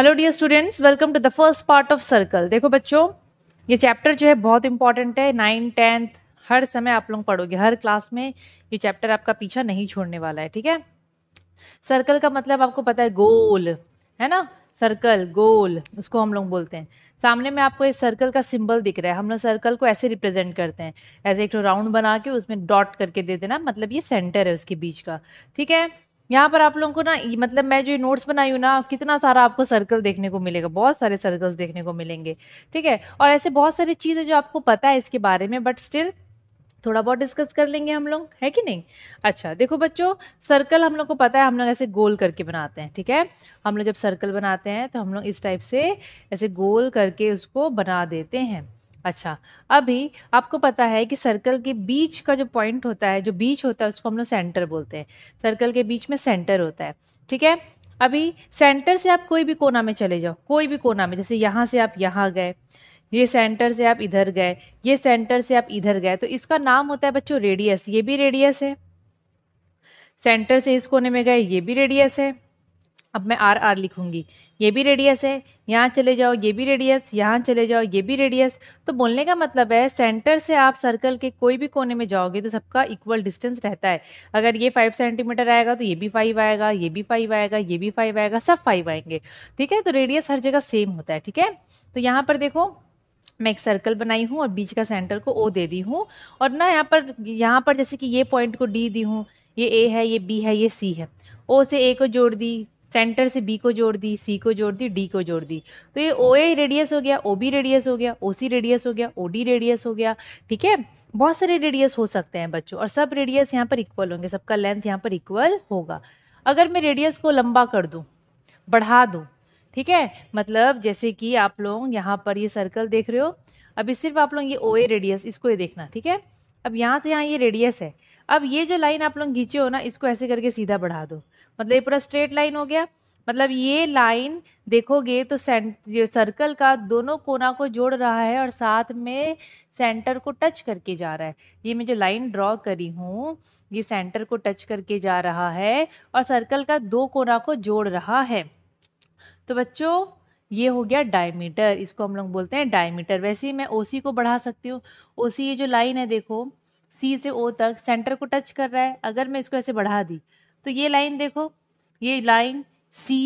Hello dear students welcome to the first part of circle देखो बच्चों ये chapter जो है बहुत इंपॉर्टेंट है नाइन टेंथ हर समय आप लोग पढ़ोगे हर क्लास में ये चैप्टर आपका पीछा नहीं छोड़ने वाला है ठीक है सर्कल का मतलब आपको पता है गोल है ना सर्कल गोल उसको हम लोग बोलते हैं सामने में आपको इस सर्कल का सिंबल दिख रहा है हम लोग सर्कल को ऐसे रिप्रेजेंट करते हैं ऐसे एक तो राउंड बना के उसमें डॉट करके दे देना मतलब ये सेंटर है उसके बीच का ठीक है यहाँ पर आप लोगों को ना मतलब मैं जो नोट्स बनाई हूँ ना कितना सारा आपको सर्कल देखने को मिलेगा बहुत सारे सर्कल्स देखने को मिलेंगे ठीक है और ऐसे बहुत सारी चीज़ें जो आपको पता है इसके बारे में बट स्टिल थोड़ा बहुत डिस्कस कर लेंगे हम लोग है कि नहीं अच्छा देखो बच्चों सर्कल हम लोग को पता है हम लोग ऐसे गोल करके बनाते हैं ठीक है हम लोग जब सर्कल बनाते हैं तो हम लोग इस टाइप से ऐसे गोल करके उसको बना देते हैं अच्छा अभी आपको पता है कि सर्कल के बीच का जो पॉइंट होता है जो बीच होता है उसको हम लोग सेंटर बोलते हैं सर्कल के बीच में सेंटर होता है ठीक है अभी सेंटर से आप कोई भी कोना में चले जाओ कोई भी कोना में जैसे यहाँ से आप यहाँ गए ये सेंटर से आप इधर गए ये सेंटर से आप इधर गए तो इसका नाम होता है बच्चों रेडियस ये भी रेडियस है सेंटर से इस कोने में गए ये भी रेडियस है अब मैं आर आर लिखूँगी ये भी रेडियस है यहाँ चले जाओ ये भी रेडियस यहाँ चले जाओ ये भी रेडियस तो बोलने का मतलब है सेंटर से आप सर्कल के कोई भी कोने में जाओगे तो सबका इक्वल डिस्टेंस रहता है अगर ये फाइव सेंटीमीटर आएगा तो ये भी फाइव आएगा ये भी फाइव आएगा ये भी फाइव आएगा सब फाइव आएंगे ठीक है तो रेडियस हर जगह सेम होता है ठीक है तो यहाँ पर देखो मैं एक सर्कल बनाई हूँ और बीच का सेंटर को ओ दे दी हूँ और ना यहाँ पर यहाँ पर जैसे कि ये पॉइंट को डी दी हूँ ये ए है ये बी है ये सी है ओ से ए को जोड़ दी सेंटर से बी को जोड़ दी सी को जोड़ दी डी को जोड़ दी तो ये ओ ए रेडियस हो गया ओ बी रेडियस हो गया ओ सी रेडियस हो गया ओ डी रेडियस हो गया ठीक है बहुत सारे रेडियस हो सकते हैं बच्चों और सब रेडियस यहाँ पर इक्वल होंगे सबका लेंथ यहाँ पर इक्वल होगा अगर मैं रेडियस को लंबा कर दूँ बढ़ा दूँ ठीक है मतलब जैसे कि आप लोग यहाँ पर ये सर्कल देख रहे हो अभी सिर्फ आप लोग ये ओ ए रेडियस इसको ये देखना ठीक है अब यहाँ से यहाँ ये रेडियस है अब ये जो लाइन आप लोग खींचे हो ना इसको ऐसे करके सीधा बढ़ा दो मतलब ये पूरा स्ट्रेट लाइन हो गया मतलब ये लाइन देखोगे तो सेंट ये सर्कल का दोनों कोना को जोड़ रहा है और साथ में सेंटर को टच करके जा रहा है ये मैं जो लाइन ड्रॉ करी हूँ ये सेंटर को टच करके जा रहा है और सर्कल का दो कोना को जोड़ रहा है तो बच्चों ये हो गया डायमीटर इसको हम लोग बोलते हैं डायमीटर वैसे ही मैं ओ को बढ़ा सकती हूँ ओ ये जो लाइन है देखो सी से ओ तक सेंटर को टच कर रहा है अगर मैं इसको ऐसे बढ़ा दी तो ये लाइन देखो ये लाइन सी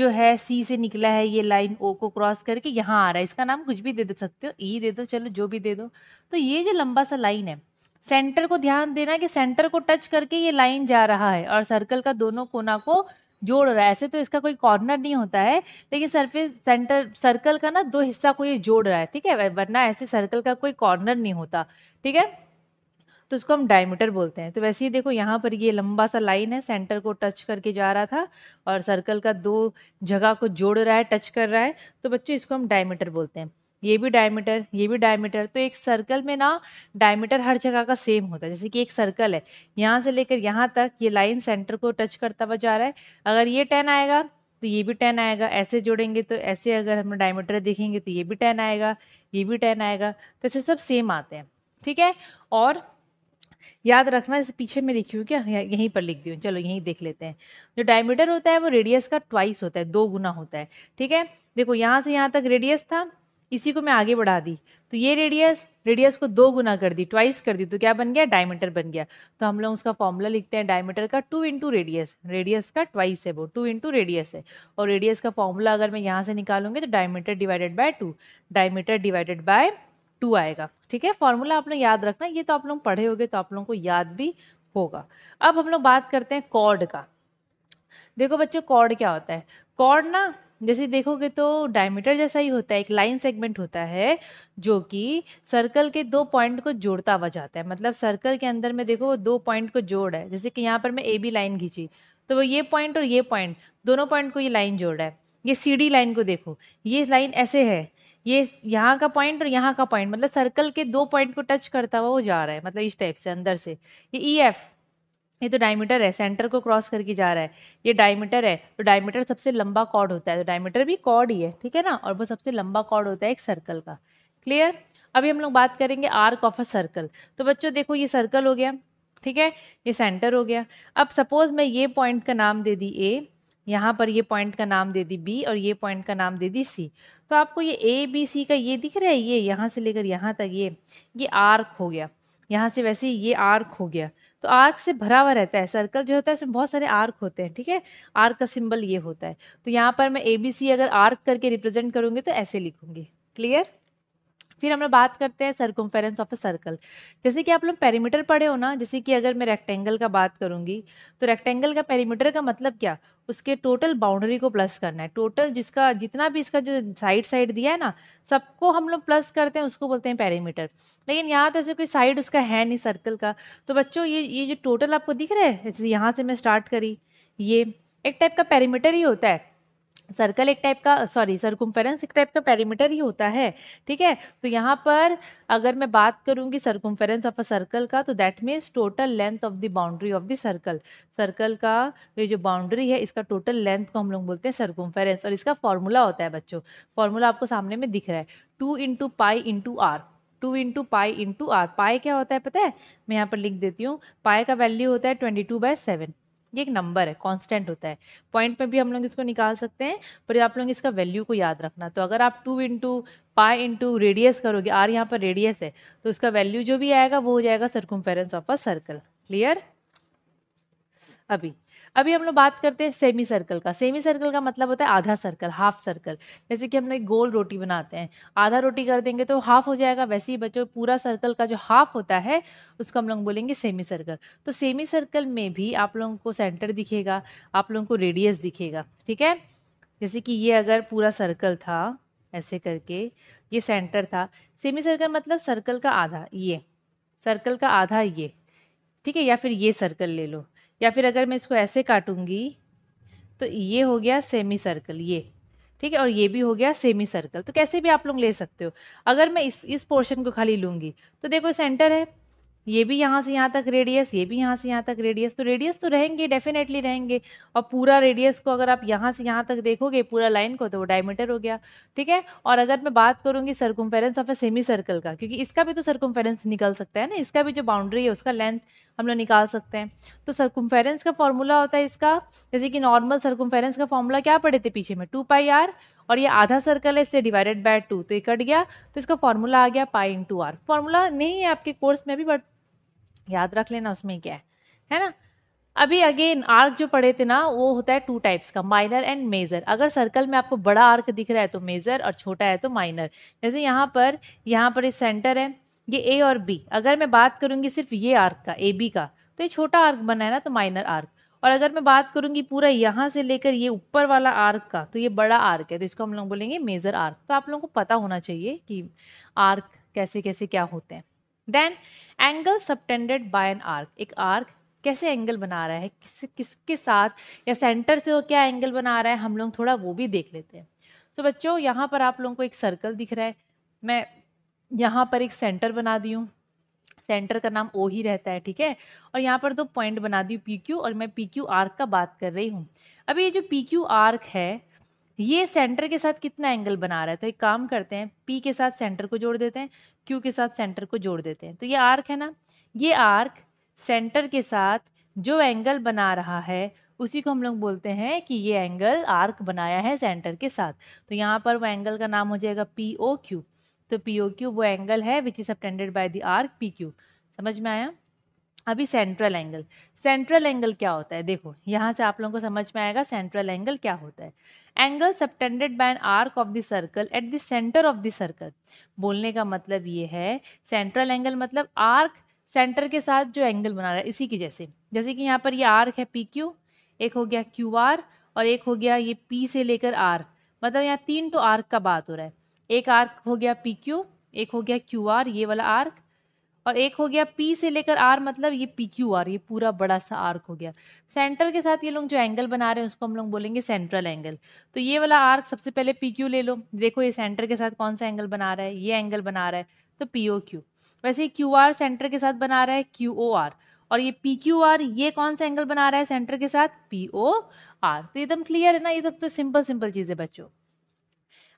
जो है सी से निकला है ये लाइन ओ को क्रॉस करके यहाँ आ रहा है इसका नाम कुछ भी दे दे सकते हो ई e दे दो चलो जो भी दे दो तो ये जो लंबा सा लाइन है सेंटर को ध्यान देना कि सेंटर को टच करके ये लाइन जा रहा है और सर्कल का दोनों कोना को जोड़ रहा है ऐसे तो इसका कोई कॉर्नर नहीं होता है लेकिन सरफेस सेंटर सर्कल का ना दो हिस्सा को ये जोड़ रहा है ठीक है वरना ऐसे सर्कल का कोई कॉर्नर नहीं होता ठीक है तो इसको हम डायमीटर बोलते हैं तो वैसे ही देखो यहाँ पर ये लंबा सा लाइन है सेंटर को टच करके जा रहा था और सर्कल का दो जगह को जोड़ रहा है टच कर रहा है तो बच्चों इसको हम डायमीटर बोलते हैं ये भी डायमीटर ये भी डायमीटर तो एक सर्कल में ना डायमीटर हर जगह का सेम होता है जैसे कि एक सर्कल है यहाँ से लेकर यहाँ तक ये लाइन सेंटर को टच करता हुआ जा रहा है अगर ये टेन आएगा तो ये भी टेन आएगा ऐसे जोड़ेंगे तो ऐसे अगर हम डायमीटर देखेंगे तो ये भी टेन आएगा ये भी टेन आएगा तो ऐसे सब सेम आते हैं ठीक है और याद रखना इस पीछे में लिखी हूँ क्या यहीं पर लिख दी हूँ चलो यहीं देख लेते हैं जो डायमीटर होता है वो रेडियस का ट्वाइस होता है दो गुना होता है ठीक है देखो यहाँ से यहाँ तक रेडियस था इसी को मैं आगे बढ़ा दी तो ये रेडियस रेडियस को दो गुना कर दी ट्वाइस कर दी तो क्या बन गया डायमीटर बन गया तो हम लोग उसका फॉर्मूला लिखते हैं डायमीटर का टू इंटू रेडियस रेडियस का ट्वाइस है वो टू इंटू रेडियस है और रेडियस का फॉर्मूला अगर मैं यहाँ से निकालूंगी तो diameter divided by two diameter divided by two आएगा ठीक है फॉर्मूला आप लोग याद रखना ये तो आप लोग पढ़े होगे तो आप लोगों को याद भी होगा अब हम लोग बात करते हैं कॉर्ड का देखो बच्चों कॉर्ड क्या होता है कॉर्ड ना जैसे देखोगे तो डायमीटर जैसा ही होता है एक लाइन सेगमेंट होता है जो कि सर्कल के दो पॉइंट को जोड़ता हुआ जाता है मतलब सर्कल के अंदर में देखो वो दो पॉइंट को जोड़ है जैसे कि यहाँ पर मैं ए बी लाइन खींची तो वो ये पॉइंट और ये पॉइंट दोनों पॉइंट को ये लाइन जोड़ रहा है ये डी लाइन को देखो ये लाइन ऐसे है ये यहाँ का पॉइंट और यहाँ का पॉइंट मतलब सर्कल के दो पॉइंट को टच करता हुआ वो जा रहा है मतलब इस टाइप से अंदर से ये ई e एफ ये तो डायमीटर है सेंटर को क्रॉस करके जा रहा है ये डायमीटर है तो डायमीटर सबसे लंबा कॉर्ड होता है तो डायमीटर भी कॉर्ड ही है ठीक है ना और वो सबसे लंबा कॉर्ड होता है एक सर्कल का क्लियर अभी हम लोग बात करेंगे आर्क ऑफ अ सर्कल तो बच्चों देखो ये सर्कल हो गया ठीक है ये सेंटर हो गया अब सपोज मैं ये पॉइंट का नाम दे दी ए यहाँ पर ये पॉइंट का नाम दे दी बी और ये पॉइंट का नाम दे दी सी तो आपको ये ए बी सी का ये दिख रहा है ये यहाँ से लेकर यहाँ तक ये ये आर्क हो गया यहाँ से वैसे ये आर्क हो गया तो आर्क से भरा हुआ रहता है सर्कल जो होता है उसमें बहुत सारे आर्क होते हैं ठीक है आर्क का सिंबल ये होता है तो यहाँ पर मैं ए बी सी अगर आर्क करके रिप्रेजेंट करूँगी तो ऐसे लिखूँगी क्लियर फिर हम लोग बात करते हैं सरकमफेरेंस ऑफ अ सर्कल जैसे कि आप लोग पेरीमीटर पढ़े हो ना जैसे कि अगर मैं रेक्टेंगल का बात करूँगी तो रेक्टेंगल का पेरीमीटर का मतलब क्या उसके टोटल बाउंड्री को प्लस करना है टोटल जिसका जितना भी इसका जो साइड साइड दिया है ना सबको हम लोग प्लस करते हैं उसको बोलते हैं पेरीमीटर लेकिन यहाँ तो ऐसे कोई साइड उसका है नहीं सर्कल का तो बच्चों ये ये जो टोटल आपको दिख रहा है जैसे यहाँ से मैं स्टार्ट करी ये एक टाइप का पेरीमीटर ही होता है सर्कल एक टाइप का सॉरी सरकुमफेरेंस एक टाइप का पेरीमीटर ही होता है ठीक है तो यहाँ पर अगर मैं बात करूँगी सरकुमफेरेंस ऑफ अ सर्कल का तो that means total length of the boundary of the circle circle का ये जो बाउंड्री है इसका टोटल लेंथ को हम लोग बोलते हैं सरकुम्फेरेंस और इसका फॉर्मूला होता है बच्चों फार्मूला आपको सामने में दिख रहा है two into pi into R two into pi into R pi क्या होता है पता है मैं यहाँ पर लिख देती हूँ पाई का वैल्यू होता है ट्वेंटी टू बाई सेवन ये एक नंबर है कांस्टेंट होता है पॉइंट में भी हम लोग इसको निकाल सकते हैं पर आप लोग इसका वैल्यू को याद रखना तो अगर आप two into pi into radius करोगे आर यहाँ पर रेडियस है तो उसका वैल्यू जो भी आएगा वो हो जाएगा circumference of a circle clear अभी अभी हम लोग बात करते हैं सेमी सर्कल का सेमी सर्कल का मतलब होता है आधा सर्कल हाफ सर्कल जैसे कि हम लोग गोल रोटी बनाते हैं आधा रोटी कर देंगे तो हाफ हो जाएगा वैसे ही बच्चों पूरा सर्कल का जो हाफ होता है उसको हम लोग बोलेंगे सेमी सर्कल तो सेमी सर्कल में भी आप लोगों को सेंटर दिखेगा आप लोगों को रेडियस दिखेगा ठीक है जैसे कि ये अगर पूरा सर्कल था ऐसे करके ये सेंटर था सेमी सर्कल मतलब सर्कल का आधा ये सर्कल का आधा ये ठीक है या फिर ये सर्कल ले लो या फिर अगर मैं इसको ऐसे काटूँगी तो ये हो गया सेमी सर्कल ये ठीक है और ये भी हो गया सेमी सर्कल तो कैसे भी आप लोग ले सकते हो अगर मैं इस इस पोर्शन को खाली लूँगी तो देखो सेंटर है ये भी यहाँ से यहाँ तक रेडियस ये भी यहाँ से यहाँ तक रेडियस तो रेडियस तो रहेंगे डेफिनेटली रहेंगे और पूरा रेडियस को अगर आप यहाँ से यहाँ तक देखोगे पूरा लाइन को तो वो डायमीटर हो गया ठीक है और अगर मैं बात करूँगी circumference of a semi circle का क्योंकि इसका भी तो सरकमफेरेंस निकल सकता है ना इसका भी जो बाउंड्री है उसका लेंथ हम लोग निकाल सकते हैं तो सरकमफेरेंस का फॉर्मूला होता है इसका जैसे कि नॉर्मल सरकमफेरेंस का फॉर्मूला क्या पड़े थे पीछे में टू पाई आर और ये आधा सर्कल है इससे डिवाइडेड बाय टू तो ये कट गया तो इसका फॉर्मूला आ गया pi into R formula नहीं है आपके कोर्स में भी बट याद रख लेना उसमें क्या है है ना अभी अगेन आर्क जो पढ़े थे ना वो होता है टू टाइप्स का माइनर एंड मेजर अगर सर्कल में आपको बड़ा आर्क दिख रहा है तो मेजर और छोटा है तो माइनर जैसे यहाँ पर यहाँ पर ये सेंटर है ये ए और बी अगर मैं बात करूँगी सिर्फ ये आर्क का ए बी का तो ये छोटा आर्क बना है ना तो माइनर आर्क और अगर मैं बात करूँगी पूरा यहाँ से लेकर ये ऊपर वाला आर्क का तो ये बड़ा आर्क है तो इसको हम लोग बोलेंगे मेजर आर्क तो आप लोगों को पता होना चाहिए कि आर्क कैसे कैसे क्या होते हैं then angle subtended by an arc एक आर्क कैसे एंगल बना रहा है किस किसके साथ या सेंटर से वो क्या एंगल बना रहा है हम लोग थोड़ा वो भी देख लेते हैं सो so, बच्चों यहाँ पर आप लोगों को एक सर्कल दिख रहा है मैं यहाँ पर एक सेंटर बना दी हूँ सेंटर का नाम ओ ही रहता है ठीक है और यहाँ पर दो पॉइंट बना दी पी क्यू और मैं पी क्यू आर्क का बात कर रही हूँ अभी ये जो पी क्यू आर्क है ये सेंटर के साथ कितना एंगल बना रहा है तो एक काम करते हैं पी के साथ सेंटर को जोड़ देते हैं क्यू के साथ सेंटर को जोड़ देते हैं तो ये आर्क है ना ये आर्क सेंटर के साथ जो एंगल बना रहा है उसी को हम लोग बोलते हैं कि ये एंगल आर्क बनाया है सेंटर के साथ तो यहाँ पर वो एंगल का नाम हो जाएगा पी ओ क्यू तो पी ओ क्यू वो एंगल है which is subtended by the arc P Q समझ में आया अभी सेंट्रल एंगल सेंट्रल एंगल क्या होता है देखो यहाँ से आप लोगों को समझ में आएगा सेंट्रल एंगल क्या होता है angle subtended by an arc of the circle at the centre of the circle बोलने का मतलब ये है सेंट्रल एंगल मतलब आर्क सेंटर के साथ जो एंगल बना रहा है इसी की जैसे जैसे कि यहाँ पर ये आर्क है पी क्यू एक हो गया क्यू आर और एक हो गया ये पी से लेकर आर मतलब यहाँ तीन टू तो आर्क का बात हो रहा है एक आर्क हो गया पी क्यू एक हो गया क्यू आर ये वाला आर्क और एक हो गया पी से लेकर आर मतलब ये पी क्यू आर ये पूरा बड़ा सा आर्क हो गया सेंटर के साथ ये लोग जो एंगल बना रहे हैं उसको हम लोग बोलेंगे सेंट्रल एंगल तो ये वाला आर्क सबसे पहले पी क्यू ले लो देखो ये सेंटर के साथ कौन सा एंगल बना रहा है ये एंगल बना रहा है तो पी ओ क्यू वैसे क्यू आर सेंटर के साथ बना रहा है क्यू ओ आर और ये पी क्यू आर ये कौन सा एंगल बना रहा है सेंटर के साथ पी ओ आर तो एकदम क्लियर है ना ये सब तो सिंपल सिंपल चीज़ है बच्चों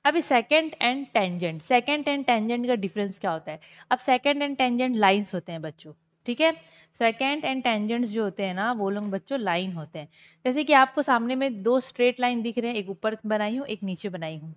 अभी secant and tangent secant and tangent का डिफरेंस क्या होता है अब सेकेंड एंड टेंजेंट लाइन्स होते हैं बच्चों ठीक है सेकेंड एंड टेंजेंट्स जो होते हैं ना वो लोग बच्चों लाइन होते हैं जैसे कि आपको सामने में दो स्ट्रेट लाइन दिख रहे हैं एक ऊपर बनाई हूँ एक नीचे बनाई हूँ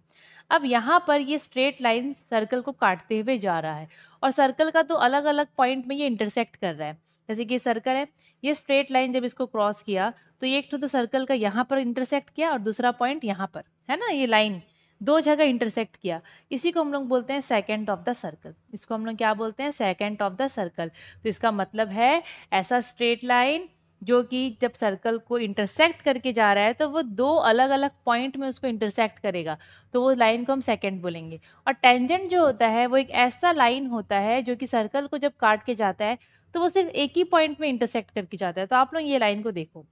अब यहाँ पर ये स्ट्रेट लाइन सर्कल को काटते हुए जा रहा है और सर्कल का तो अलग अलग पॉइंट में ये इंटरसेक्ट कर रहा है जैसे कि ये सर्कल है ये स्ट्रेट लाइन जब इसको क्रॉस किया तो ये एक तो सर्कल तो का यहाँ पर इंटरसेक्ट किया और दूसरा पॉइंट यहाँ पर है ना ये लाइन दो जगह इंटरसेक्ट किया इसी को हम लोग बोलते हैं सेकेंड ऑफ द सर्कल इसको हम लोग क्या बोलते हैं सेकेंड ऑफ द सर्कल तो इसका मतलब है ऐसा स्ट्रेट लाइन जो कि जब सर्कल को इंटरसेक्ट करके जा रहा है तो वो दो अलग अलग पॉइंट में उसको इंटरसेक्ट करेगा तो वो लाइन को हम सेकेंड बोलेंगे और टेंजेंट जो होता है वो एक ऐसा लाइन होता है जो कि सर्कल को जब काट के जाता है तो वो सिर्फ एक ही पॉइंट में इंटरसेक्ट करके जाता है तो आप लोग ये लाइन को देखो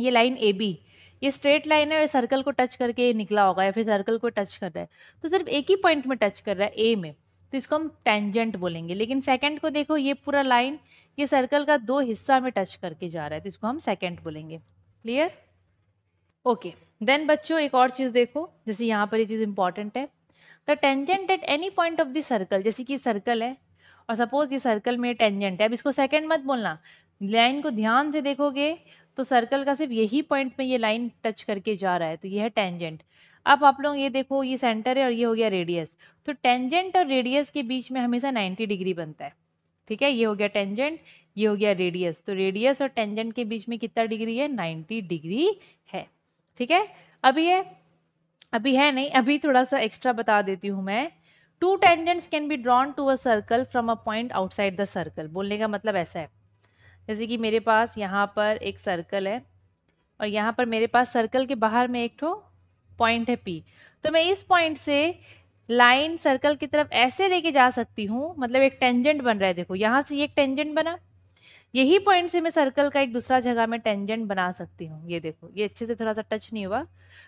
ये लाइन ए बी ये स्ट्रेट लाइन है सर्कल को टच करके निकला होगा या फिर सर्कल को टच कर रहा है तो सिर्फ एक ही पॉइंट में टच कर रहा है ए में तो इसको हम टेंजेंट बोलेंगे लेकिन सेकंड को देखो ये पूरा लाइन ये सर्कल का दो हिस्सा में टच करके जा रहा है तो इसको हम सेकेंड बोलेंगे क्लियर ओके देन बच्चों एक और चीज़ देखो जैसे यहाँ पर ये चीज़ इंपॉर्टेंट है the tangent at any point of the circle जैसे कि सर्कल है और सपोज ये सर्कल में टेंजेंट है अब इसको सेकेंड मत बोलना लाइन को ध्यान से देखोगे तो सर्कल का सिर्फ यही पॉइंट में ये लाइन टच करके जा रहा है तो ये है टेंजेंट अब आप लोग ये देखो ये सेंटर है और ये हो गया रेडियस तो टेंजेंट और रेडियस के बीच में हमेशा 90 डिग्री बनता है ठीक है ये हो गया टेंजेंट ये हो गया रेडियस तो रेडियस और टेंजेंट के बीच में कितना डिग्री है 90 डिग्री है ठीक है अभी ये अभी है नहीं अभी थोड़ा सा एक्स्ट्रा बता देती हूँ मैं two tangents can be drawn to a circle from a point outside the circle बोलने का मतलब ऐसा है जैसे कि मेरे पास यहाँ पर एक सर्कल है और यहाँ पर मेरे पास सर्कल के बाहर में एक ठो पॉइंट है पी तो मैं इस पॉइंट से लाइन सर्कल की तरफ ऐसे लेके जा सकती हूँ मतलब एक टेंजेंट बन रहा है देखो यहाँ से ये एक टेंजेंट बना यही पॉइंट से मैं सर्कल का एक दूसरा जगह में टेंजेंट बना सकती हूँ ये देखो ये अच्छे से थोड़ा सा टच नहीं हुआ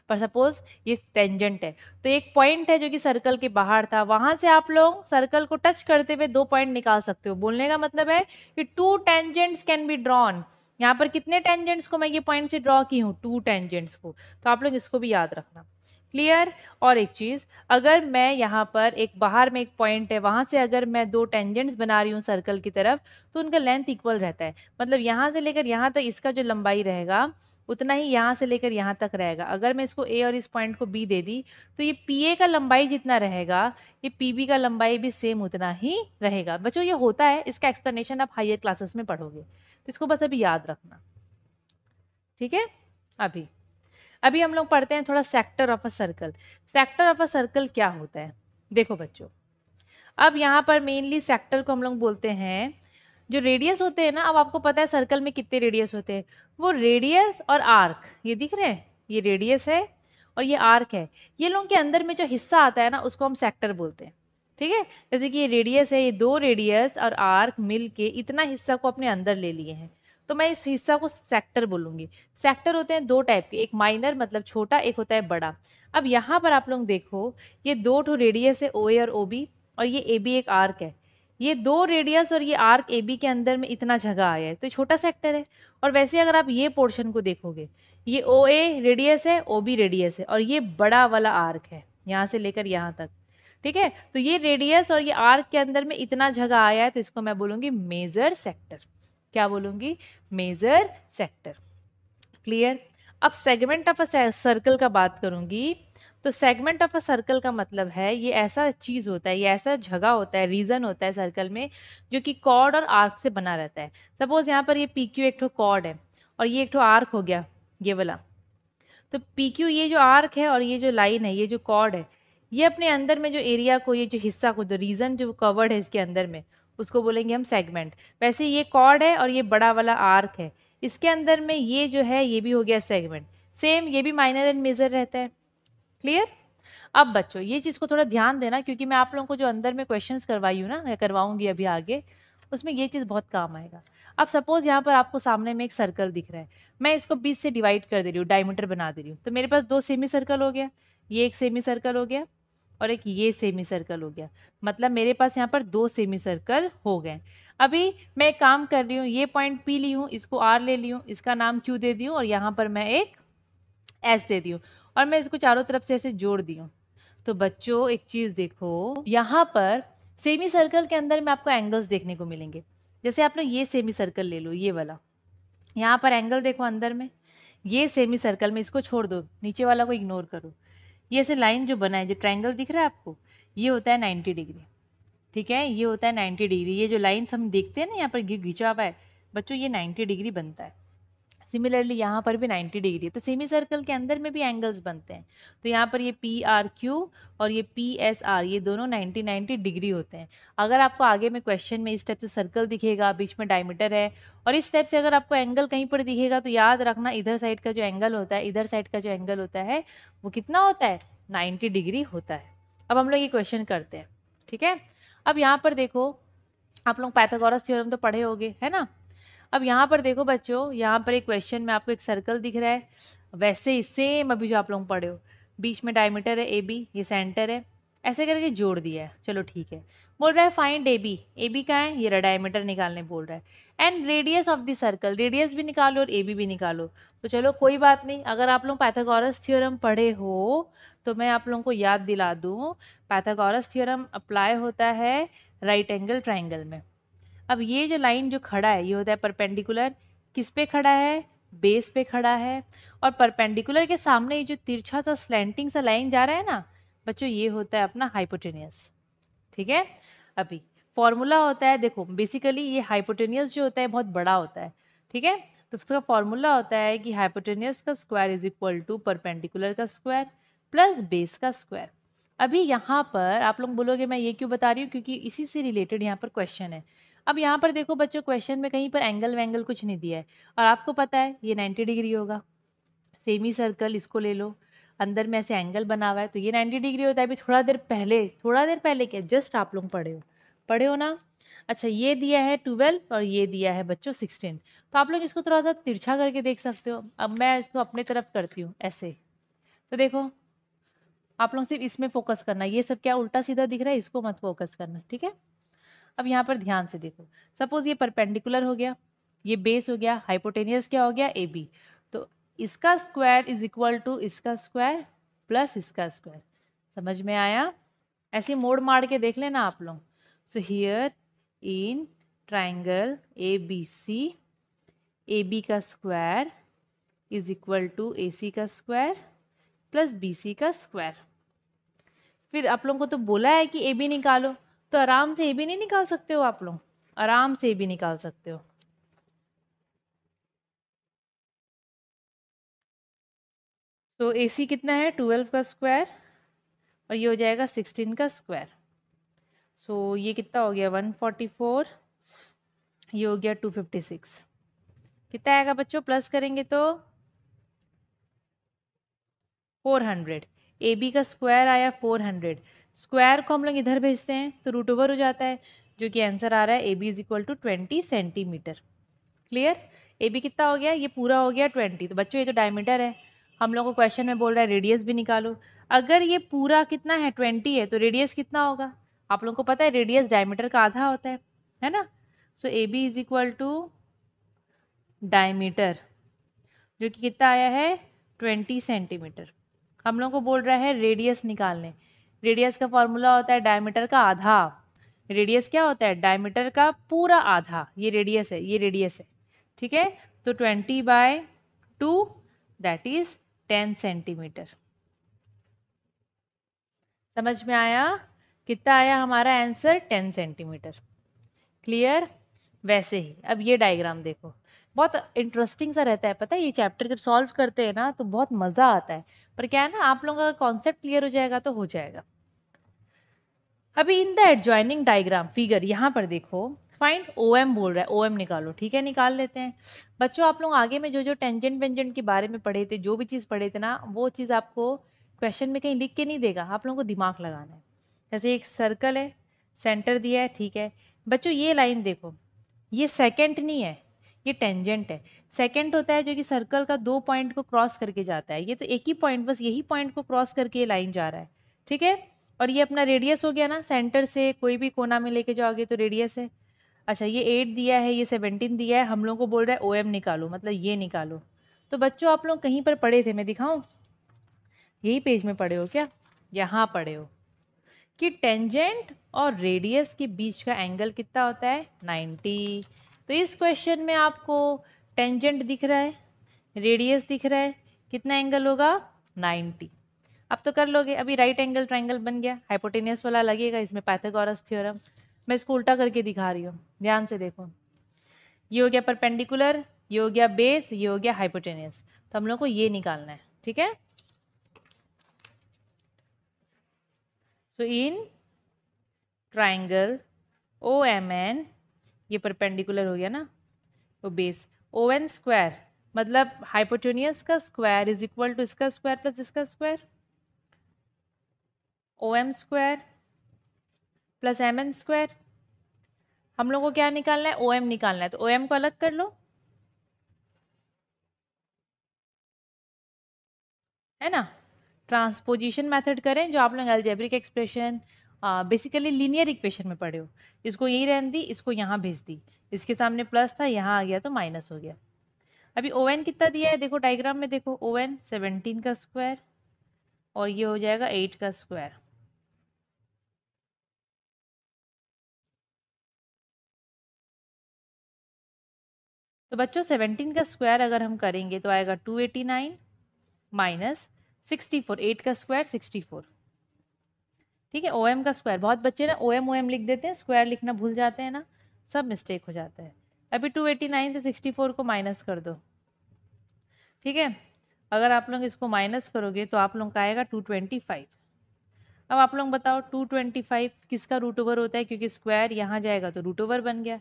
पर सपोज ये टेंजेंट है तो एक पॉइंट है जो कि सर्कल के बाहर था वहाँ से आप लोग सर्कल को टच करते हुए दो पॉइंट निकाल सकते हो बोलने का मतलब है कि two tangents can be drawn यहाँ पर कितने टेंजेंट्स को मैं ये पॉइंट से ड्रॉ की हूँ टू टेंजेंट्स को तो आप लोग इसको भी याद रखना क्लियर और एक चीज़ अगर मैं यहाँ पर एक बाहर में एक पॉइंट है वहाँ से अगर मैं दो टेंजेंट्स बना रही हूँ सर्कल की तरफ तो उनका लेंथ इक्वल रहता है मतलब यहाँ से लेकर यहाँ तक इसका जो लंबाई रहेगा उतना ही यहाँ से लेकर यहाँ तक रहेगा अगर मैं इसको ए और इस पॉइंट को बी दे दी तो ये पी ए का लंबाई जितना रहेगा ये पी बी का लंबाई भी सेम उतना ही रहेगा बच्चों ये होता है इसका एक्सप्लेनेशन आप हायर क्लासेस में पढ़ोगे तो इसको बस अभी याद रखना ठीक है अभी अभी हम लोग पढ़ते हैं थोड़ा sector of a circle sector of a circle क्या होता है देखो बच्चों अब यहाँ पर मेनली सेक्टर को हम लोग बोलते हैं जो रेडियस होते हैं ना अब आपको पता है सर्कल में कितने रेडियस होते हैं वो रेडियस और आर्क ये दिख रहे हैं ये रेडियस है और ये आर्क है ये लोगों के अंदर में जो हिस्सा आता है ना उसको हम सेक्टर बोलते हैं ठीक है जैसे कि ये रेडियस है ये दो रेडियस और आर्क मिल के इतना हिस्सा को अपने अंदर ले लिए हैं तो मैं इस हिस्सा को सेक्टर बोलूँगी सेक्टर होते हैं दो टाइप के एक माइनर मतलब छोटा एक होता है बड़ा अब यहाँ पर आप लोग देखो ये दो टो रेडियस है ओ ए और ओ बी और ये ए बी एक आर्क है ये दो रेडियस और ये आर्क ए बी के अंदर में इतना जगह आया है तो छोटा सेक्टर है और वैसे अगर आप ये पोर्शन को देखोगे ये ओ ए रेडियस है ओ बी रेडियस है और ये बड़ा वाला आर्क है यहाँ से लेकर यहाँ तक ठीक है तो ये रेडियस और ये आर्क के अंदर में इतना जगह आया है तो इसको मैं बोलूँगी मेजर सेक्टर क्या बोलूँगी मेजर सेक्टर क्लियर अब सेगमेंट ऑफ अ सर्कल का बात करूँगी तो सेगमेंट ऑफ अ सर्कल का मतलब है ये ऐसा चीज़ होता है ये ऐसा जगह होता है रीजन होता है सर्कल में जो कि कॉर्ड और आर्क से बना रहता है सपोज यहाँ पर ये पी क्यू एक ठो कॉर्ड है और ये एक ठो आर्क हो गया ये वाला तो पी क्यू ये जो आर्क है और ये जो लाइन है ये जो कॉर्ड है ये अपने अंदर में जो एरिया को ये जो हिस्सा को जो रीजन जो कवर्ड है इसके अंदर में उसको बोलेंगे हम सेगमेंट वैसे ये कॉर्ड है और ये बड़ा वाला आर्क है इसके अंदर में ये जो है ये भी हो गया सेगमेंट सेम ये भी माइनर एंड मेजर रहता है क्लियर अब बच्चों ये चीज़ को थोड़ा ध्यान देना क्योंकि मैं आप लोगों को जो अंदर में क्वेश्चंस करवाई हूँ ना या करवाऊँगी अभी आगे उसमें ये चीज़ बहुत काम आएगा अब सपोज़ यहाँ पर आपको सामने में एक सर्कल दिख रहा है मैं इसको बीस से डिवाइड कर दे रही हूँ डायमीटर बना दे रही हूँ तो मेरे पास दो सेमी सर्कल हो गया ये एक सेमी सर्कल हो गया और एक ये सेमी सर्कल हो गया मतलब मेरे पास यहाँ पर दो सेमी सर्कल हो गए अभी मैं काम कर रही हूँ ये पॉइंट पी ली हूँ इसको आर ले ली हूँ इसका नाम क्यू दे दी हूँ और यहाँ पर मैं एक एस दे दी हूँ और मैं इसको चारों तरफ से ऐसे जोड़ दी हूँ तो बच्चों एक चीज़ देखो यहाँ पर सेमी सर्कल के अंदर में आपको एंगल्स देखने को मिलेंगे जैसे आप लोग ये सेमी सर्कल ले लो ये वाला यहाँ पर एंगल देखो अंदर में ये सेमी सर्कल में इसको छोड़ दो नीचे वाला को इग्नोर करो ये ऐसे लाइन जो बना है जो ट्राइंगल दिख रहा है आपको ये होता है नाइन्टी डिग्री ठीक है ये होता है नाइन्टी डिग्री ये जो लाइन्स हम देखते हैं ना यहाँ पर घिंचा हुआ है बच्चों ये नाइन्टी डिग्री बनता है सिमिलरली यहाँ पर भी 90 डिग्री है तो सेमी सर्कल के अंदर में भी एंगल्स बनते हैं तो यहाँ पर ये पी आर क्यू और ये पी एस आर ये दोनों 90 90 डिग्री होते हैं अगर आपको आगे में क्वेश्चन में इस टाइप से सर्कल दिखेगा बीच में डायमीटर है और इस टाइप से अगर आपको एंगल कहीं पर दिखेगा तो याद रखना इधर साइड का जो एंगल होता है इधर साइड का जो एंगल होता है वो कितना होता है नाइन्टी डिग्री होता है अब हम लोग ये क्वेश्चन करते हैं ठीक है अब यहाँ पर देखो आप लोग पैथागोरस थ्योरम तो पढ़े होगे है ना अब यहाँ पर देखो बच्चों यहाँ पर एक क्वेश्चन में आपको एक सर्कल दिख रहा है वैसे ही सेम अभी जो आप लोग पढ़े हो बीच में डायमीटर है ए बी ये सेंटर है ऐसे करके जोड़ दिया है चलो ठीक है बोल रहा है find A B A B का है ये डायमीटर निकालने बोल रहा है and radius of the circle radius भी निकालो और ए बी भी निकालो तो चलो कोई बात नहीं अगर आप लोग पैथागोरस थ्योरम पढ़े हो तो मैं आप लोगों को याद दिला दूँ पैथागोरस थ्योरम अप्लाई होता है राइट एंगल ट्राइंगल में अब ये जो लाइन जो खड़ा है ये होता है परपेंडिकुलर किस पे खड़ा है बेस पे खड़ा है और परपेंडिकुलर के सामने ये जो तिरछा सा स्लैंटिंग सा लाइन जा रहा है ना बच्चों ये होता है अपना हाइपोटेनियस ठीक है अभी फॉर्मूला होता है देखो बेसिकली ये हाइपोटेनियस जो होता है बहुत बड़ा होता है ठीक है तो उसका फॉर्मूला होता है कि हाइपोटेनियस का square is equal to perpendicular का स्क्वायर प्लस बेस का स्क्वायर अभी यहाँ पर आप लोग बोलोगे मैं ये क्यों बता रही हूँ क्योंकि इसी से रिलेटेड यहाँ पर क्वेश्चन है अब यहाँ पर देखो बच्चों क्वेश्चन में कहीं पर एंगल वेंगल कुछ नहीं दिया है और आपको पता है ये नाइन्टी डिग्री होगा सेमी सर्कल इसको ले लो अंदर में ऐसे एंगल बना हुआ है तो ये नाइन्टी डिग्री होता है अभी थोड़ा देर पहले थोड़ा देर पहले क्या जस्ट आप लोग पढ़े हो पढ़े हो ना अच्छा ये दिया है ट्वेल्व और ये दिया है बच्चों सिक्सटीन तो आप लोग इसको थोड़ा सा तिरछा करके देख सकते हो अब मैं इसको अपने तरफ करती हूँ ऐसे तो देखो आप लोग सिर्फ इसमें फोकस करना ये सब क्या उल्टा सीधा दिख रहा है इसको मत फोकस करना ठीक है अब यहाँ पर ध्यान से देखो सपोज ये परपेंडिकुलर हो गया ये बेस हो गया हाइपोटेनियस क्या हो गया ए बी तो इसका स्क्वायर इज इक्वल टू इसका स्क्वायर प्लस इसका स्क्वायर समझ में आया ऐसे मोड़ मार के देख लेना आप लोग so here in triangle A B C A B का square is equal to A C का स्क्वायर प्लस बी सी का स्क्वायर फिर आप लोगों को तो बोला है कि ए बी निकालो तो आराम से ये भी नहीं निकाल सकते हो आप लोग आराम से ये भी निकाल सकते हो तो ए सी कितना है ट्वेल्व का स्क्वायर और ये हो जाएगा सिक्सटीन का स्क्वायर सो so, ये कितना हो गया वन फोर्टी फोर ये हो गया टू फिफ्टी सिक्स कितना आएगा बच्चों प्लस करेंगे तो फोर हंड्रेड ए बी का स्क्वायर आया फोर हंड्रेड स्क्वायर को हम लोग इधर भेजते हैं तो रूट ओवर हो जाता है जो कि आंसर आ रहा है A B is equal to twenty centimetre clear A B कितना हो गया ये पूरा हो गया ट्वेंटी तो बच्चों ये तो डायमीटर है हम लोग को क्वेश्चन में बोल रहा है रेडियस भी निकालो अगर ये पूरा कितना है ट्वेंटी है तो रेडियस कितना होगा आप लोगों को पता है रेडियस डायमीटर का आधा होता है है ना so A B is equal to diameter जो कि कितना आया है ट्वेंटी सेंटीमीटर हम लोगों को बोल रहा है रेडियस निकालने रेडियस का फॉर्मूला होता है डायमीटर का आधा रेडियस क्या होता है डायमीटर का पूरा आधा ये रेडियस है ये रेडियस है ठीक है तो twenty by two that is ten centimetre समझ में आया कितना आया हमारा आंसर टेन सेंटीमीटर क्लियर वैसे ही अब ये डायग्राम देखो बहुत इंटरेस्टिंग सा रहता है पता है ये चैप्टर जब सॉल्व करते हैं ना तो बहुत मज़ा आता है पर क्या है ना आप लोगों का कॉन्सेप्ट क्लियर हो जाएगा तो हो जाएगा अभी in the adjoining diagram figure यहाँ पर देखो फाइंड ओ एम बोल रहा है ओ एम निकालो ठीक है निकाल लेते हैं बच्चों आप लोग आगे में जो जो टेंजेंट वेंजेंट के बारे में पढ़े थे जो भी चीज़ पढ़े थे ना वो चीज़ आपको क्वेश्चन में कहीं लिख के नहीं देगा आप लोगों को दिमाग लगाना है जैसे एक सर्कल है सेंटर दिया है ठीक है बच्चों ये लाइन देखो ये सेकेंड नहीं है ये टेंजेंट है सेकंड होता है जो कि सर्कल का दो पॉइंट को क्रॉस करके जाता है ये तो एक ही पॉइंट बस यही पॉइंट को क्रॉस करके ये लाइन जा रहा है ठीक है और ये अपना रेडियस हो गया ना सेंटर से कोई भी कोना में लेके जाओगे तो रेडियस है अच्छा ये एट दिया है ये सेवनटीन दिया है हम लोग को बोल रहा है ओ निकालो मतलब ये निकालो तो बच्चों आप लोग कहीं पर पढ़े थे मैं दिखाऊँ यही पेज में पढ़े हो क्या यहाँ पढ़े हो कि टेंजेंट और रेडियस के बीच का एंगल कितना होता है नाइन्टी तो इस क्वेश्चन में आपको टेंजेंट दिख रहा है रेडियस दिख रहा है कितना एंगल होगा 90 अब तो कर लोगे अभी राइट एंगल ट्राइंगल बन गया हाइपोटेनियस वाला लगेगा इसमें पैथागोरस थ्योरम मैं इसको उल्टा करके दिखा रही हूँ ध्यान से देखो ये हो गया परपेंडिकुलर ये हो गया बेस ये हो गया हाइपोटेनियस तो हम लोग को ये निकालना है ठीक है so in triangle O M N ये परपेंडिकुलर हो गया ना वो बेस ओ एन स्क्वायर मतलब हाइपोटोनियस का स्क्वायर इज इक्वल टू इसका स्क्वायर प्लस इसका square O M square plus M N square हम लोगों को क्या निकालना है ओ एम निकालना है तो ओ एम को अलग कर लो है ना ट्रांसपोजिशन मेथड करें जो आप लोग algebraic expression basically linear equation में पढ़े हो इसको यही रहन दी इसको यहाँ भेज दी इसके सामने प्लस था यहाँ आ गया तो माइनस हो गया अभी ओ एन कितना दिया है देखो डाइग्राम में देखो ओ एन सेवनटीन का स्क्वायर और ये हो जाएगा एट का स्क्वायर तो बच्चों सेवनटीन का स्क्वायर अगर हम करेंगे तो आएगा two eighty nine minus sixty four eight का स्क्वायर सिक्सटी फोर ठीक है ओ एम का स्क्वायर बहुत बच्चे ना ओ एम ओ एम लिख देते हैं स्क्वायर लिखना भूल जाते हैं ना सब मिस्टेक हो जाता है अभी टू एटी नाइन से सिक्सटी फोर को माइनस कर दो ठीक है अगर आप लोग इसको माइनस करोगे तो आप लोग का आएगा टू ट्वेंटी फाइव अब आप लोग बताओ टू ट्वेंटी फाइव किसका रूट ओवर होता है क्योंकि स्क्वायर यहाँ जाएगा तो रूट ओवर बन गया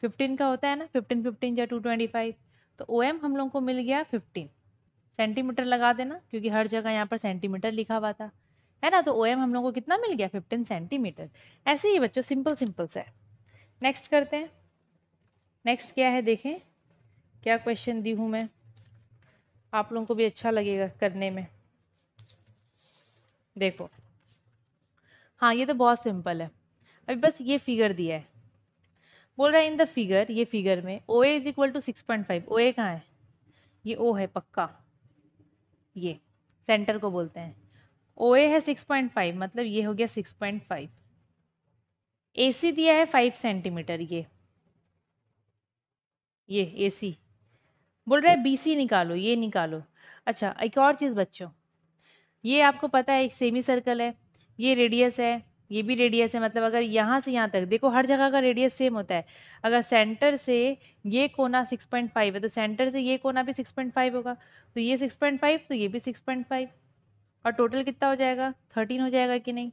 फिफ्टीन का होता है ना फिफ्टीन फिफ्टीन या टू ट्वेंटी फाइव तो ओ एम हम लोग को मिल गया फिफ्टीन सेंटीमीटर लगा देना क्योंकि हर जगह यहाँ पर सेंटीमीटर लिखा हुआ था है ना तो ओ हम लोगों को कितना मिल गया फिफ्टीन सेंटीमीटर ऐसे ही बच्चों सिंपल सिंपल सा है नेक्स्ट करते हैं नेक्स्ट क्या है देखें क्या क्वेश्चन दी हूँ मैं आप लोगों को भी अच्छा लगेगा करने में देखो हाँ ये तो बहुत सिंपल है अभी बस ये फिगर दिया है बोल रहा है इन द फिगर ये फिगर में O A is equal to six point five O A कहाँ है ये ओ है पक्का ये सेंटर को बोलते हैं ओ ए है सिक्स पॉइंट फाइव मतलब ये हो गया six point five A C दिया है फाइव सेंटीमीटर ये ये ए सी बोल रहा है बी सी निकालो ये निकालो अच्छा एक और चीज़ बच्चों ये आपको पता है एक सेमी सर्कल है ये रेडियस है ये भी रेडियस है मतलब अगर यहाँ से यहाँ तक देखो हर जगह का रेडियस सेम होता है अगर सेंटर से ये कोना सिक्स पॉइंट फाइव है तो सेंटर से ये कोना भी सिक्स पॉइंट फाइव होगा तो ये सिक्स पॉइंट फाइव तो ये भी सिक्स पॉइंट फाइव और टोटल कितना हो जाएगा थर्टीन हो जाएगा कि नहीं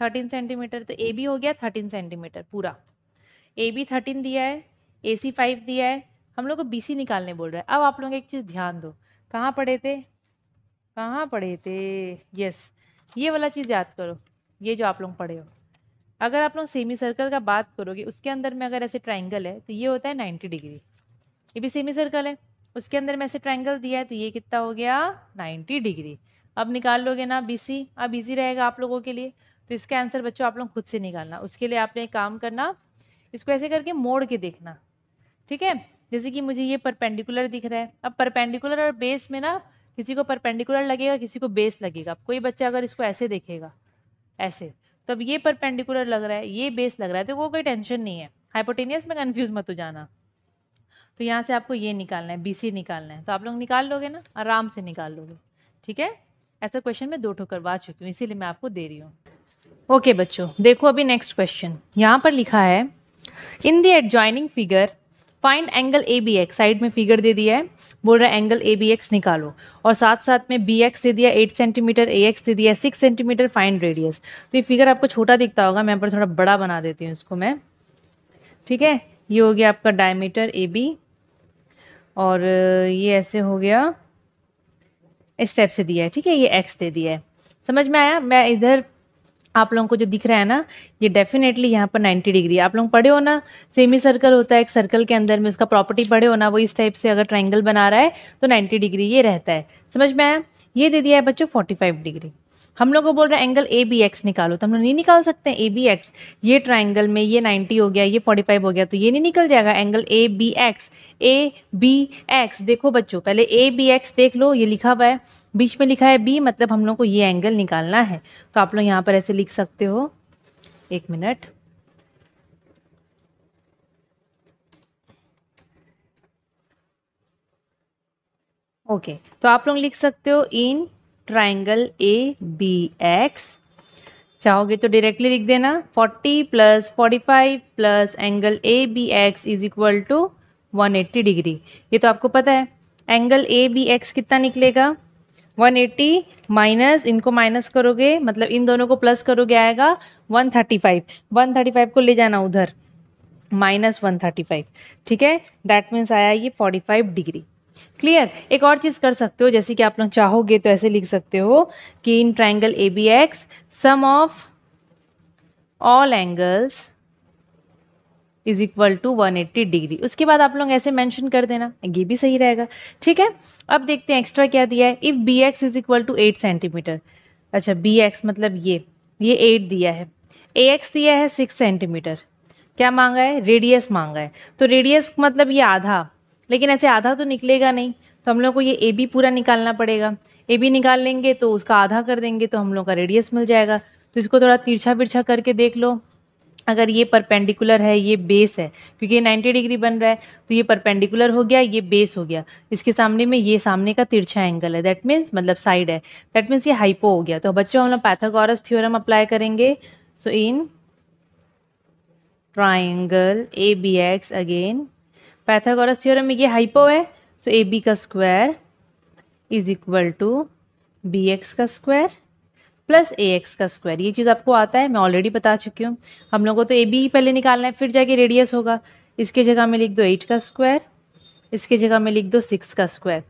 थर्टीन सेंटीमीटर तो ए बी हो गया थर्टीन सेंटीमीटर पूरा ए बी थर्टीन दिया है ए सी फाइव दिया है हम लोग को बी सी निकालने बोल रहा है अब आप लोग एक चीज़ ध्यान दो कहाँ पढ़े थे कहाँ पढ़े थे यस ये वाला चीज़ याद करो ये जो आप लोग पढ़े हो अगर आप लोग सेमी सर्कल का बात करोगे उसके अंदर में अगर ऐसे ट्राइंगल है तो ये होता है नाइन्टी डिग्री ये भी सेमी सर्कल है उसके अंदर में ऐसे ट्राइंगल दिया है तो ये कितना हो गया नाइन्टी डिग्री अब निकाल लोगे ना बी सी अब ईजी रहेगा आप लोगों के लिए तो इसका आंसर बच्चों आप लोग खुद से निकालना उसके लिए आपने एक काम करना इसको ऐसे करके मोड़ के देखना ठीक है जैसे कि मुझे ये परपेंडिकुलर दिख रहा है अब परपेंडिकुलर और बेस में ना किसी को परपेंडिकुलर लगेगा किसी को बेस लगेगा कोई बच्चा अगर इसको ऐसे देखेगा ऐसे तो अब ये परपेंडिकुलर लग रहा है ये बेस लग रहा है तो वो कोई टेंशन नहीं है हाइपोटेनियस में कन्फ्यूज मत हो जाना तो यहाँ से आपको ये निकालना है बी निकालना है तो आप लोग निकाल लोगे ना आराम से निकाल लोगे ठीक है ऐसा क्वेश्चन मैं दो ठो करवा चुकी हूँ इसीलिए मैं आपको दे रही हूँ ओके okay, बच्चों देखो अभी नेक्स्ट क्वेश्चन यहाँ पर लिखा है in the adjoining figure find angle A B X side में फिगर दे दिया है बोल रहा है एंगल ए बी एक्स निकालो और साथ साथ में बी एक्स दे दिया एट सेंटीमीटर ए एक्स दे दिया सिक्स सेंटीमीटर फाइंड रेडियस तो ये फिगर आपको छोटा दिखता होगा मैं यहाँ पर थोड़ा बड़ा बना देती हूँ इसको मैं ठीक है ये हो गया आपका डायमीटर ए बी और ये ऐसे हो गया इस टाइप से दिया है ठीक है ये एक्स दे दिया है समझ में आया मैं इधर आप लोगों को जो दिख रहा है ना ये डेफिनेटली यहाँ पर 90 डिग्री आप लोग पढ़े हो ना सेमी सर्कल होता है एक सर्कल के अंदर में उसका प्रॉपर्टी पढ़े हो ना वो इस टाइप से अगर ट्राइंगल बना रहा है तो 90 डिग्री ये रहता है समझ में आया ये दे दिया है बच्चों 45 डिग्री हम लोग को बोल रहा है एंगल ए बी एक्स निकालो तो हम लोग नहीं निकाल सकते ए बी एक्स ये ट्राइंगल में ये 90 हो गया ये 45 हो गया तो ये नहीं निकल जाएगा angle A B X A B X देखो बच्चों पहले ए बी एक्स देख लो ये लिखा हुआ है बीच में लिखा है बी मतलब हम लोग को ये एंगल निकालना है तो आप लोग यहाँ पर ऐसे लिख सकते हो एक मिनट ओके okay, तो आप लोग लिख सकते हो in triangle A B X चाहोगे तो डायरेक्टली लिख देना 40 plus 45 plus angle A B X is equal to 180 degree ये तो आपको पता है एंगल ए बी एक्स कितना निकलेगा 180 माइनस इनको माइनस करोगे मतलब इन दोनों को प्लस करोगे आएगा 135 135 को ले जाना उधर माइनस वन ठीक है दैट मीन्स आया ये 45 डिग्री क्लियर एक और चीज़ कर सकते हो जैसे कि आप लोग चाहोगे तो ऐसे लिख सकते हो कि in triangle A B X sum of all angles is equal to one eighty degree उसके बाद आप लोग ऐसे मेंशन कर देना ये भी सही रहेगा ठीक है अब देखते हैं एक्स्ट्रा क्या दिया है if B X is equal to eight centimetre अच्छा बी एक्स मतलब ये ये एट दिया है ए एक्स दिया है सिक्स सेंटीमीटर क्या मांगा है रेडियस मांगा है तो रेडियस मतलब ये आधा लेकिन ऐसे आधा तो निकलेगा नहीं तो हम लोग को ये ए बी पूरा निकालना पड़ेगा ए बी निकाल लेंगे तो उसका आधा कर देंगे तो हम लोग का रेडियस मिल जाएगा तो इसको थोड़ा तिरछा बिरछा करके देख लो अगर ये परपेंडिकुलर है ये बेस है क्योंकि ये 90 डिग्री बन रहा है तो ये परपेंडिकुलर हो गया ये बेस हो गया इसके सामने में ये सामने का तिरछा एंगल है दैट मीन्स मतलब साइड है दैट मीन्स ये हाइपो हो गया तो बच्चों हम लोग पैथागोरस थ्योरम अप्लाई करेंगे so in triangle A B X again Pythagoras theorem में ये हाइपो है सो ए बी का square is equal to B X का स्क्वायर प्लस ए एक्स का स्क्वायर ये चीज़ आपको आता है मैं ऑलरेडी बता चुकी हूँ हम लोगों को तो ए बी पहले निकालना है फिर जाके रेडियस होगा इसके जगह में लिख दो एट का स्क्वायर इसके जगह में लिख दो सिक्स का स्क्वायर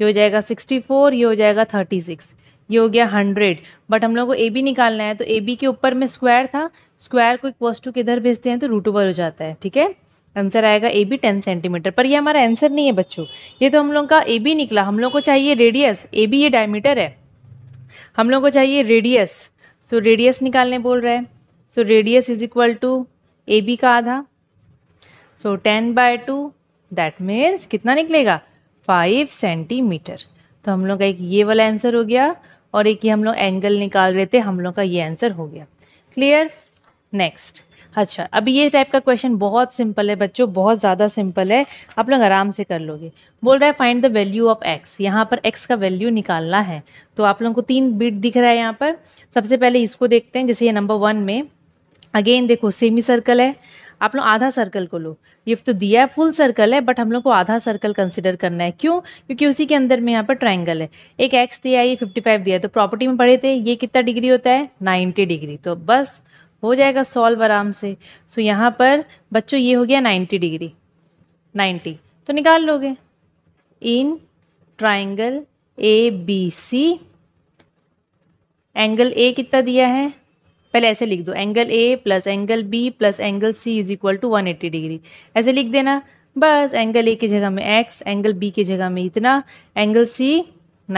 ये हो जाएगा सिक्सटी फोर ये हो जाएगा थर्टी सिक्स ये हो गया हंड्रेड बट हम लोग को ए बी निकालना है तो ए बी के ऊपर में स्क्वायर था स्क्वायर को एक टू किधर भेजते हैं तो रूट ओवर हो जाता है ठीक है आंसर आएगा ए बी टेन सेंटीमीटर पर ये हमारा आंसर नहीं है बच्चों ये तो हम लोग का ए बी निकला हम लोग को चाहिए रेडियस ए बी ये डायमीटर है हम लोग को चाहिए रेडियस सो रेडियस निकालने बोल रहे हैं so radius is equal to A B का आधा so ten by two that means कितना निकलेगा फाइव सेंटीमीटर तो हम लोग का एक ये वाला आंसर हो गया और एक ये हम लोग एंगल निकाल रहे थे हम लोग का ये आंसर हो गया क्लियर नेक्स्ट अच्छा अभी ये टाइप का क्वेश्चन बहुत सिंपल है बच्चों बहुत ज़्यादा सिंपल है आप लोग आराम से कर लोगे बोल रहा है find the value of X यहाँ पर एक्स का वैल्यू निकालना है तो आप लोगों को तीन बिट दिख रहा है यहाँ पर सबसे पहले इसको देखते हैं जैसे ये नंबर वन में अगेन देखो सेमी सर्कल है आप लोग आधा सर्कल को लो ये तो दिया है फुल सर्कल है बट हम लोग को आधा सर्कल कंसिडर करना है क्यों क्योंकि उसी के अंदर में यहाँ पर ट्राइंगल है एक एक्स दिया है ये फिफ्टी फाइव दिया है तो प्रॉपर्टी में पढ़े थे ये कितना डिग्री होता है नाइन्टी डिग्री तो बस हो जाएगा सॉल्व आराम से सो so, यहाँ पर बच्चों ये हो गया नाइन्टी डिग्री नाइन्टी तो निकाल लोगे in triangle A B C angle A कितना दिया है पहले ऐसे लिख दो angle A plus angle B plus angle C is equal to one eighty degree ऐसे लिख देना बस एंगल ए की जगह में एक्स एंगल बी की जगह में इतना एंगल सी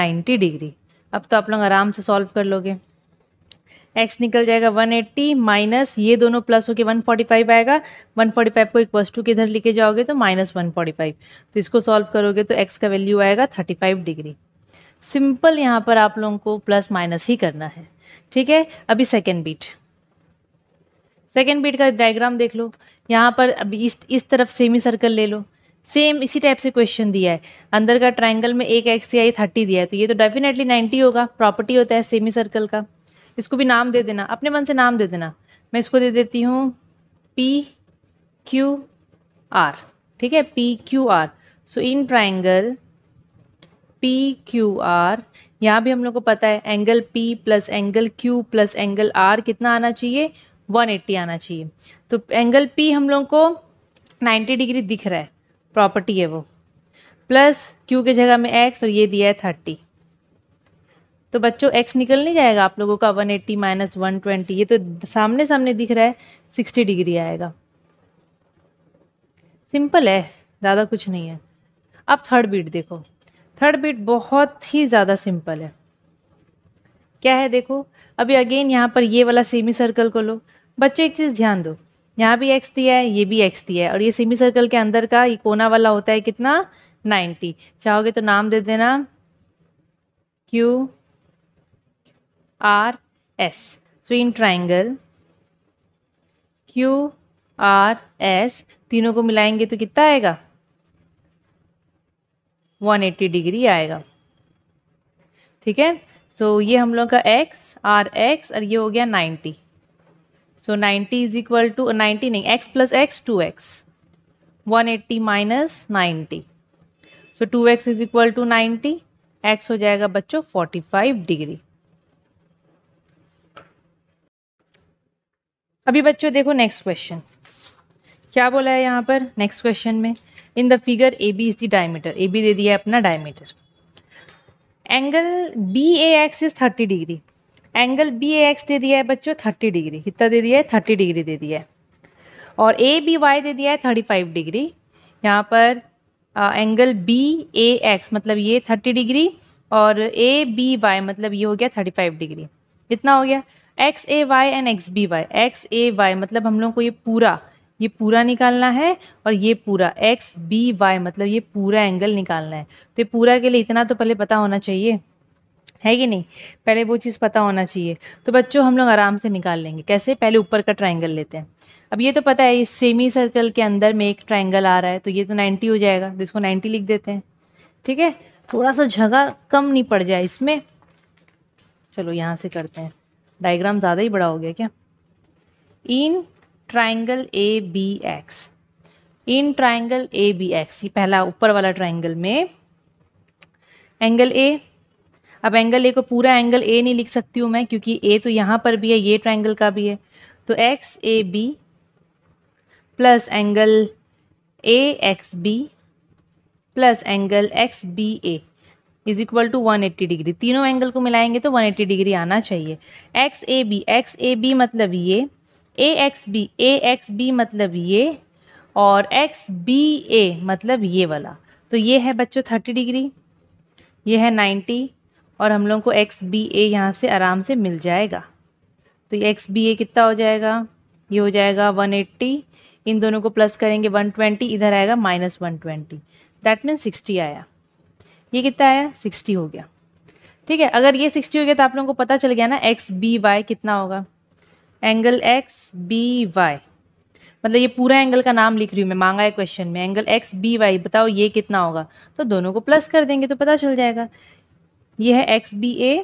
नाइन्टी डिग्री अब तो आप लोग आराम से सॉल्व कर लोगे एक्स निकल जाएगा वन एट्टी माइनस ये दोनों प्लस होकर वन फोर्टी फाइव आएगा वन फोर्टी फाइव को प्लस टू के इधर लेके जाओगे तो माइनस वन फोर्टी फाइव तो इसको सॉल्व करोगे तो एक्स का वैल्यू आएगा थर्टी फाइव डिग्री सिंपल यहाँ पर आप लोगों को प्लस माइनस ही करना है ठीक है अभी सेकेंड बीट सेकेंड बीट का डायग्राम देख लो यहाँ पर अभी इस इस तरफ सेमी सर्कल ले लो सेम इसी टाइप से क्वेश्चन दिया है अंदर का ट्रायंगल में एक एक्स दिया है थर्टी दिया है तो ये तो डेफिनेटली नाइन्टी होगा प्रॉपर्टी होता है सेमी सर्कल का इसको भी नाम दे देना अपने मन से नाम दे देना मैं इसको दे देती हूँ पी क्यू आर ठीक है P Q R so in triangle P Q R यहाँ भी हम लोग को पता है angle P plus angle Q plus angle R कितना आना चाहिए 180 आना चाहिए तो एंगल पी हम लोग को 90 डिग्री दिख रहा है प्रॉपर्टी है वो प्लस क्यू के जगह में एक्स और ये दिया है थर्टी तो बच्चों एक्स निकल नहीं जाएगा आप लोगों का one eighty minus one twenty ये तो सामने सामने दिख रहा है सिक्सटी डिग्री आएगा सिंपल है ज़्यादा कुछ नहीं है अब थर्ड बीट देखो थर्ड बीट बहुत ही ज़्यादा सिंपल है क्या है देखो अभी अगेन यहाँ पर ये वाला सेमी सर्कल को लो बच्चों एक चीज़ ध्यान दो यहाँ भी एक्स दिया है ये भी एक्स दिया है और ये सेमी सर्कल के अंदर का ये कोना वाला होता है कितना नाइन्टी चाहोगे तो नाम दे देना Q R S so in triangle Q R S तीनों को मिलाएंगे तो कितना आएगा 180 डिग्री आएगा ठीक है सो ये हम लोग का x आर x और ये हो गया 90 so so, 90 is equal to ninety नहीं x plus x two x one eighty minus ninety so two x is equal to ninety x हो जाएगा बच्चों 45 फाइव डिग्री अभी बच्चों देखो नेक्स्ट क्वेश्चन क्या बोला है यहाँ पर नेक्स्ट क्वेश्चन में in the figure A B is the diameter A B दे दिया है अपना diameter angle B A X is thirty degree angle B A X दे दिया है बच्चों थर्टी डिग्री कितना दे दिया है थर्टी डिग्री दे दिया है और ए बी वाई दे दिया है थर्टी फाइव डिग्री यहाँ पर एंगल बी ए एक्स मतलब ये थर्टी डिग्री और ए बी वाई मतलब ये हो गया थर्टी फाइव डिग्री इतना हो गया X A Y and X B Y X A Y मतलब हम लोग को ये पूरा ये पूरा निकालना है और ये पूरा एक्स बी वाई मतलब ये पूरा एंगल निकालना है तो ये पूरा के लिए इतना तो पहले पता होना चाहिए है कि नहीं पहले वो चीज़ पता होना चाहिए तो बच्चों हम लोग आराम से निकाल लेंगे कैसे पहले ऊपर का ट्राइंगल लेते हैं अब ये तो पता है इस सेमी सर्कल के अंदर में एक ट्राइंगल आ रहा है तो ये तो नाइन्टी हो जाएगा तो इसको नाइन्टी लिख देते हैं ठीक है थोड़ा सा जगह कम नहीं पड़ जाए इसमें चलो यहाँ से करते हैं डायग्राम ज़्यादा ही बड़ा हो गया क्या in triangle A B X in triangle A B X ये पहला ऊपर वाला ट्राइंगल में एंगल ए अब एंगल ए को पूरा एंगल ए नहीं लिख सकती हूँ मैं क्योंकि ए तो यहाँ पर भी है ये ट्राइंगल का भी है तो X A B plus angle A X B plus angle X B A is equal to one eighty degree तीनों एंगल को मिलाएंगे तो वन एट्टी डिग्री आना चाहिए X A B X A B मतलब ये A X B A X B मतलब ये और एक्स बी ए मतलब ये वाला तो ये है बच्चों थर्टी डिग्री ये है नाइन्टी और हम लोगों को एक्स बी ए यहाँ से आराम से मिल जाएगा तो ये एक्स बी ए कितना हो जाएगा ये हो जाएगा वन एट्टी इन दोनों को प्लस करेंगे वन ट्वेंटी इधर आएगा minus one twenty that mean sixty आया ये कितना आया सिक्सटी हो गया ठीक है अगर ये सिक्सटी हो गया तो आप लोगों को पता चल गया ना एक्स बी वाई कितना होगा एंगल एक्स बी वाई मतलब ये पूरा एंगल का नाम लिख रही हूँ मैं मांगा है क्वेश्चन में एंगल एक्स बी वाई बताओ ये कितना होगा तो दोनों को प्लस कर देंगे तो पता चल जाएगा ये है X B A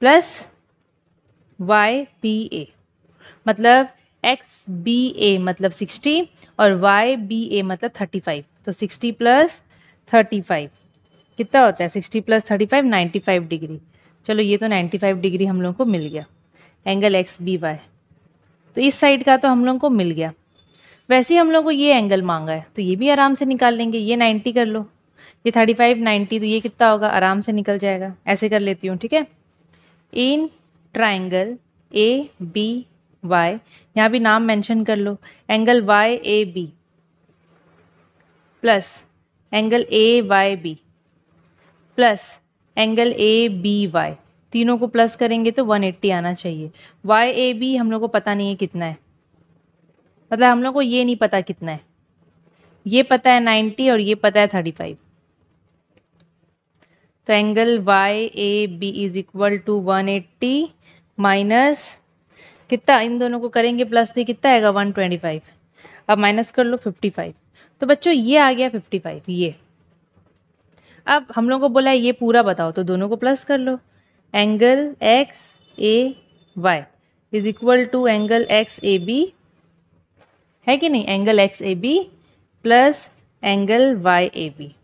plus Y P A मतलब एक्स बी ए मतलब सिक्सटी और वाई बी ए मतलब थर्टी फाइव तो सिक्सटी प्लस थर्टी फाइव कितना होता है sixty plus thirty five ninety five degree चलो ये तो नाइन्टी फाइव डिग्री हम लोग को मिल गया एंगल एक्स बी वाई तो इस साइड का तो हम लोगों को मिल गया वैसे ही हम लोगों को ये एंगल मांगा है तो ये भी आराम से निकाल लेंगे ये नाइन्टी कर लो ये थर्टी फाइव नाइन्टी तो ये कितना होगा आराम से निकल जाएगा ऐसे कर लेती हूँ ठीक है in triangle A B Y यहाँ भी नाम मैंशन कर लो angle Y A B plus angle A Y B plus angle A B Y तीनों को प्लस करेंगे तो 180 आना चाहिए वाई ए बी हम लोग को पता नहीं है कितना है मतलब हम लोग को ये नहीं पता कितना है ये पता है 90 और ये पता है 35 तो angle Y A B is equal to one eighty minus कितना इन दोनों को करेंगे प्लस तो ये कितना आएगा वन ट्वेंटी फाइव अब माइनस कर लो फिफ्टी फाइव तो बच्चों ये आ गया फिफ्टी फाइव ये अब हम लोगों को बोला है ये पूरा बताओ तो दोनों को प्लस कर लो angle X A Y is equal to angle X A B है कि नहीं angle X A B plus angle Y A B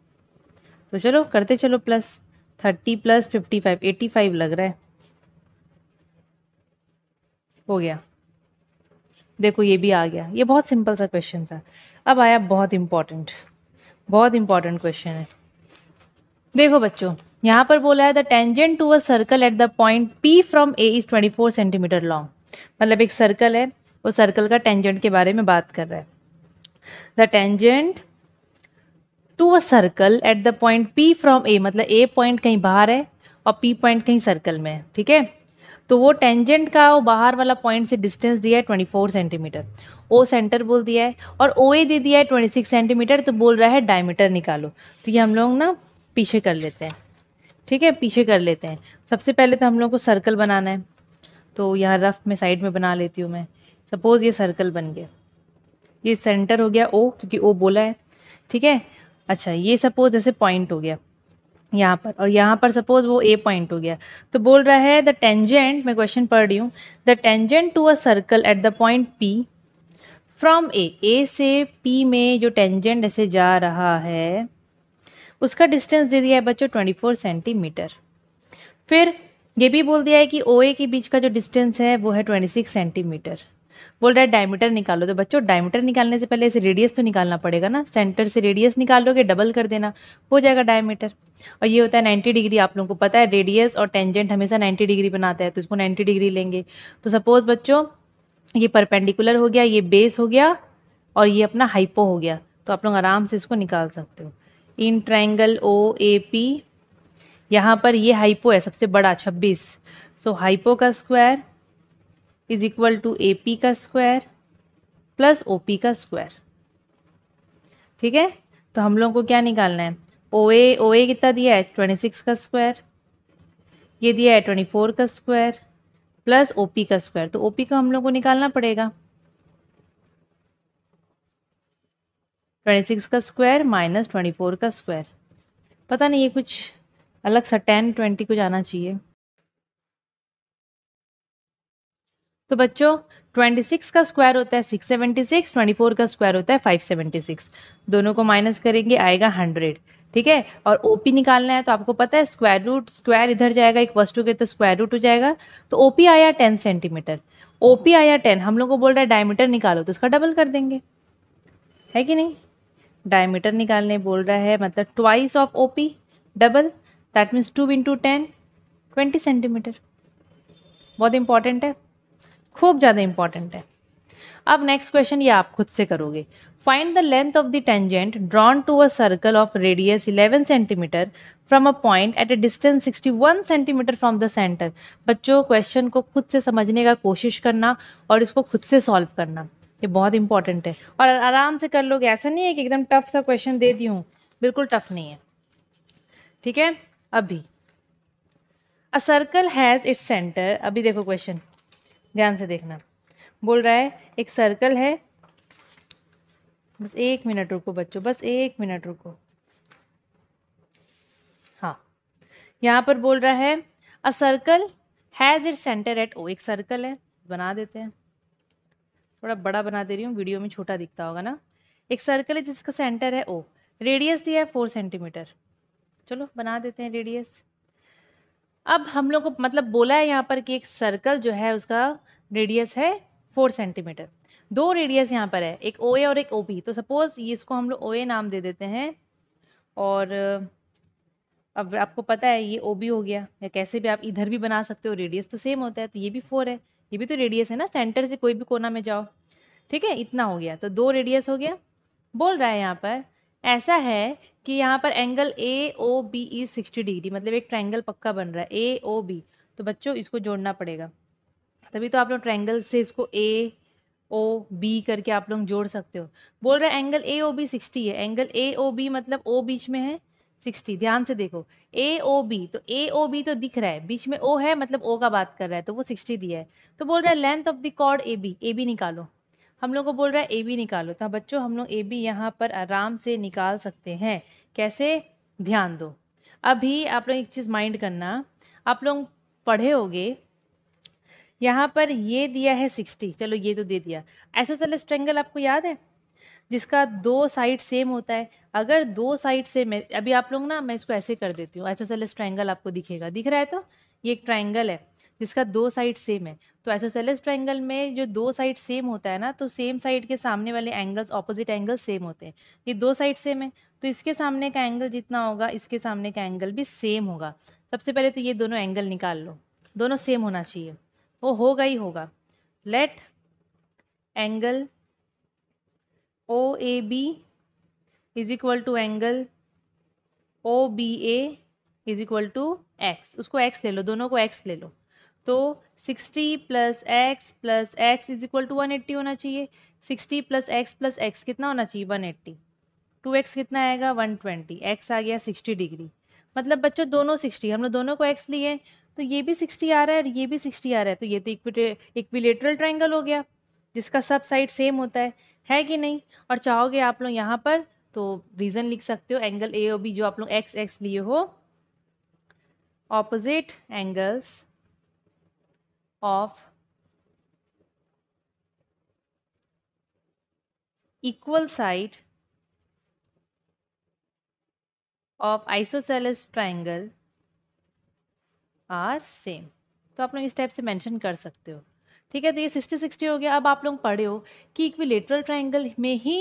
तो चलो करते चलो plus thirty plus fifty five eighty five लग रहा है हो गया देखो ये भी आ गया ये बहुत सिंपल सा क्वेश्चन था अब आया बहुत इम्पॉर्टेंट बहुत इम्पॉर्टेंट क्वेश्चन है देखो बच्चों यहाँ पर बोला है the tangent to a circle at the point P from A is 24 centimetre long मतलब एक सर्कल है वो सर्कल का टेंजेंट के बारे में बात कर रहा है the tangent to a circle at the point P from A मतलब ए पॉइंट कहीं बाहर है और पी पॉइंट कहीं सर्कल में है ठीक है तो वो टेंजेंट का वो बाहर वाला पॉइंट से डिस्टेंस दिया है twenty four centimetre O centre बोल दिया है और ओ ए दे दिया है ट्वेंटी सिक्स सेंटीमीटर तो बोल रहा है डायमीटर निकालो तो ये हम लोग ना पीछे कर लेते हैं ठीक है पीछे कर लेते हैं सबसे पहले तो हम लोग को सर्कल बनाना है तो यहाँ रफ में साइड में बना लेती हूँ मैं सपोज़ ये सर्कल बन गया ये सेंटर हो गया ओ क्योंकि ओ बोला है ठीक है अच्छा ये सपोज़ जैसे पॉइंट हो गया यहाँ पर और यहाँ पर सपोज़ वो ए पॉइंट हो गया तो बोल रहा है द टेंजेंट मैं क्वेश्चन पढ़ रही हूँ the tangent to a circle at the point P from A A से पी में जो टेंजेंट ऐसे जा रहा है उसका डिस्टेंस दे दिया है बच्चों ट्वेंटी फोर सेंटीमीटर फिर ये भी बोल दिया है कि ओ ए के बीच का जो डिस्टेंस है वो है ट्वेंटी सिक्स सेंटीमीटर बोल रहा है डायमीटर निकालो तो बच्चों डायमीटर निकालने से पहले इसे रेडियस तो निकालना पड़ेगा ना सेंटर से रेडियस निकालोगे डबल कर देना हो जाएगा डायमीटर और ये होता है 90 डिग्री आप लोगों को पता है रेडियस और टेंजेंट हमेशा 90 डिग्री बनाता है तो इसको 90 डिग्री लेंगे तो सपोज़ बच्चों ये परपेंडिकुलर हो गया ये बेस हो गया और ये अपना हाइपो हो गया तो आप लोग आराम से इसको निकाल सकते हो in triangle O A P यहाँ पर ये हाइपो है सबसे बड़ा छब्बीस सो हाइपो का square is equal to A P का स्क्वायर प्लस ओ पी का स्क्वायर ठीक है तो हम लोगों को क्या निकालना है ओ ए ओ ए कितना दिया है ट्वेंटी सिक्स का स्क्वायर ये दिया है ट्वेंटी फोर का स्क्वायर प्लस ओ पी का स्क्वायर तो ओ पी का हम लोग को निकालना पड़ेगा ट्वेंटी सिक्स का स्क्वायर माइनस ट्वेंटी फोर का स्क्वायर पता नहीं ये कुछ अलग सा टेन ट्वेंटी कुछ आना चाहिए तो बच्चों ट्वेंटी सिक्स का स्क्वायर होता है six seventy six twenty four का स्क्वायर होता है फाइव सेवेंटी सिक्स दोनों को माइनस करेंगे आएगा हंड्रेड ठीक है और ओपी निकालना है तो आपको पता है स्क्वायर रूट स्क्वायर इधर जाएगा एक वस्तु के तो स्क्वायर रूट हो जाएगा तो ओपी आया टेन सेंटीमीटर ओपी आया टेन हम लोग को बोल रहा है डायमीटर निकालो तो उसका डबल कर देंगे है कि नहीं डायमीटर निकालने बोल रहा है मतलब twice of O P double that means two into ten twenty centimetre बहुत इंपॉर्टेंट है खूब ज़्यादा इंपॉर्टेंट है अब नेक्स्ट क्वेश्चन ये आप खुद से करोगे find the length of the tangent drawn to a circle of radius 11 centimetre from a point at a distance 61 centimetre from the centre बच्चों क्वेश्चन को खुद से समझने का कोशिश करना और इसको खुद से सॉल्व करना ये बहुत इंपॉर्टेंट है और आराम से कर लोगे ऐसा नहीं है कि एकदम टफ सा क्वेश्चन दे दी हूँ बिल्कुल टफ नहीं है ठीक है अभी a circle has its centre अभी देखो क्वेश्चन ध्यान से देखना बोल रहा है एक सर्कल है बस एक मिनट रुको बच्चों बस एक मिनट रुको हाँ यहाँ पर बोल रहा है a circle has it centre at O एक सर्कल है बना देते हैं थोड़ा बड़ा बना दे रही हूँ वीडियो में छोटा दिखता होगा ना एक सर्कल है जिसका सेंटर है ओ रेडियस दिया है फोर सेंटीमीटर चलो बना देते हैं रेडियस अब हम लोग को मतलब बोला है यहाँ पर कि एक सर्कल जो है उसका रेडियस है फोर सेंटीमीटर दो रेडियस यहाँ पर है एक ओ ए और एक ओ बी तो सपोज़ ये इसको हम लोग ओ ए नाम दे देते हैं और अब आपको पता है ये ओ बी हो गया या कैसे भी आप इधर भी बना सकते हो रेडियस तो सेम होता है तो ये भी फोर है ये भी तो रेडियस है ना सेंटर से कोई भी कोना में जाओ ठीक है इतना हो गया तो दो रेडियस हो गया बोल रहा है यहाँ पर ऐसा है कि यहाँ पर angle A O B is sixty degree मतलब एक ट्रैंगल पक्का बन रहा है ए ओ बी तो बच्चों इसको जोड़ना पड़ेगा तभी तो आप लोग ट्रैंगल से इसको ए ओ बी करके आप लोग जोड़ सकते हो बोल रहा है angle A O B sixty है एंगल ए ओ बी मतलब ओ बीच में है सिक्सटी ध्यान से देखो ए ओ बी तो ए ओ बी तो दिख रहा है बीच में ओ है मतलब ओ का बात कर रहा है तो वो सिक्सटी दिया है तो बोल रहा है length of the chord A B A B निकालो हम लोग को बोल रहा है ए बी निकालो तो हाँ, बच्चों हम लोग ए बी यहाँ पर आराम से निकाल सकते हैं कैसे ध्यान दो अभी आप लोग एक चीज़ माइंड करना आप लोग पढ़े होगे यहाँ पर ये दिया है सिक्सटी चलो ये तो दे दिया एसोसेल ट्रेंगल आपको याद है जिसका दो साइड सेम होता है अगर दो साइड से मैं अभी आप लोग ना मैं इसको ऐसे कर देती हूँ एसोसेलेस ट्राइंगल आपको दिखेगा दिख रहा है तो ये एक ट्राइंगल है जिसका दो साइड सेम है तो एसोसेलेस ट्राइंगल में जो दो साइड सेम होता है ना तो सेम साइड के सामने वाले एंगल्स ऑपोजिट एंगल सेम होते हैं ये दो साइड सेम है तो इसके सामने का एंगल जितना होगा इसके सामने का एंगल भी सेम होगा सबसे पहले तो ये दोनों एंगल निकाल लो दोनों सेम होना चाहिए वो होगा ही होगा let angle O A B is equal to angle O B A is equal to x उसको एक्स ले लो दोनों को एक्स ले लो तो sixty plus x plus x is equal to one eighty होना चाहिए sixty plus x plus x कितना होना चाहिए वन एट्टी टू एक्स कितना आएगा वन ट्वेंटी एक्स आ गया सिक्सटी डिग्री मतलब बच्चों दोनों सिक्सटी हम लोग दोनों को एक्स लिए तो ये भी सिक्सटी आ रहा है और ये भी सिक्सटी आ रहा है तो ये तो इक्विलेटरल ट्राइंगल हो गया जिसका सब साइड सेम होता है है कि नहीं और चाहोगे आप लोग यहाँ पर तो रीज़न लिख सकते हो एंगल ए ओ बी जो आप लोग एक्स एक्स लिए हो opposite angles of equal side of isosceles triangle are same तो आप लोग इस टाइप से मेंशन कर सकते हो ठीक है तो ये सिक्सटी सिक्सटी हो गया अब आप लोग पढ़े हो कि इक्विलेटरल ट्रायंगल में ही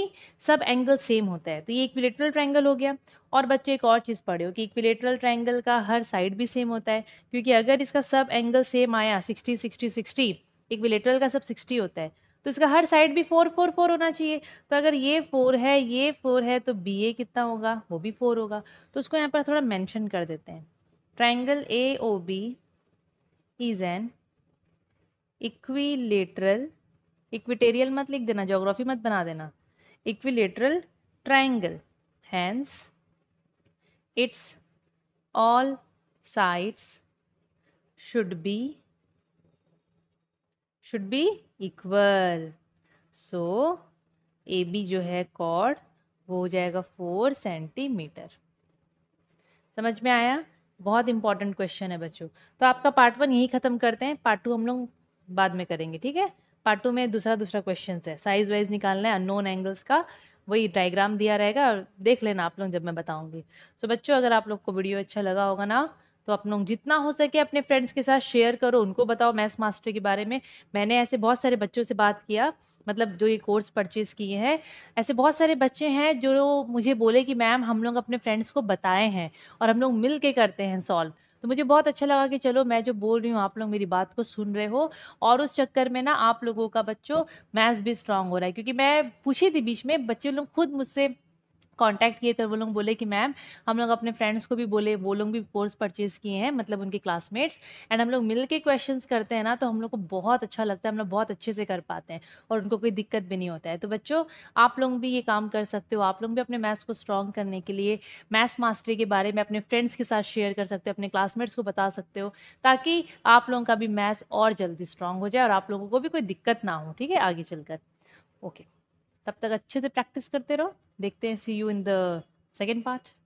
सब एंगल सेम होता है तो ये इक्विलेटरल ट्रायंगल हो गया और बच्चों एक और चीज़ पढ़े हो कि इक्विलेटरल ट्रायंगल का हर साइड भी सेम होता है क्योंकि अगर इसका सब एंगल सेम आया सिक्सटी सिक्सटी सिक्सटी इक्विलेटरल का सब सिक्सटी होता है तो इसका हर साइड भी फोर फोर फोर होना चाहिए तो अगर ये फोर है ये फोर है तो बी ए कितना होगा वो भी फोर होगा तो उसको यहाँ पर थोड़ा मैंशन कर देते हैं triangle A O B is an equilateral equatorial मत लिख देना जोग्राफी मत बना देना equilateral triangle has its all sides should be should be equal so A B जो है कॉर्ड वो हो जाएगा फोर सेंटीमीटर समझ में आया बहुत इंपॉर्टेंट क्वेश्चन है बच्चों तो आपका पार्ट वन यही ख़त्म करते हैं पार्ट टू हम लोग बाद में करेंगे ठीक है पार्ट टू में दूसरा दूसरा क्वेश्चन है साइज वाइज निकालना है अननोन एंगल्स का वही डायग्राम दिया रहेगा और देख लेना आप लोग जब मैं बताऊंगी सो so, बच्चों अगर आप लोग को वीडियो अच्छा लगा होगा ना तो आप लोग जितना हो सके अपने फ्रेंड्स के साथ शेयर करो उनको बताओ मैथ्स मास्टर के बारे में मैंने ऐसे बहुत सारे बच्चों से बात किया मतलब जो ये कोर्स परचेज़ किए हैं ऐसे बहुत सारे बच्चे हैं जो मुझे बोले कि मैम हम लोग अपने फ्रेंड्स को बताए हैं और हम लोग मिल के करते हैं सॉल्व तो मुझे बहुत अच्छा लगा कि चलो मैं जो बोल रही हूँ आप लोग मेरी बात को सुन रहे हो और उस चक्कर में ना आप लोगों का बच्चों मैथ्स भी स्ट्रांग हो रहा है क्योंकि मैं पूछी थी बीच में बच्चे लोग खुद मुझसे कांटेक्ट किए तो वो लोग बोले कि मैम हम लोग अपने फ्रेंड्स को भी बोले वो लोग भी कोर्स परचेज़ किए हैं मतलब उनके क्लासमेट्स एंड हम लोग मिल के क्वेश्चन करते हैं ना तो हम लोग को बहुत अच्छा लगता है हम लोग बहुत अच्छे से कर पाते हैं और उनको कोई दिक्कत भी नहीं होता है तो बच्चों आप लोग भी ये काम कर सकते हो आप लोग भी अपने मैथ्स को स्ट्रॉन्ग करने के लिए मैथ्स मास्टरी के बारे में अपने फ्रेंड्स के साथ शेयर कर सकते हो अपने क्लासमेट्स को बता सकते हो ताकि आप लोगों का भी मैथ्स और जल्दी स्ट्रांग हो जाए और आप लोगों को भी कोई दिक्कत ना हो ठीक है आगे चलकर ओके okay. तब तक अच्छे से प्रैक्टिस करते रहो देखते हैं see you in the second part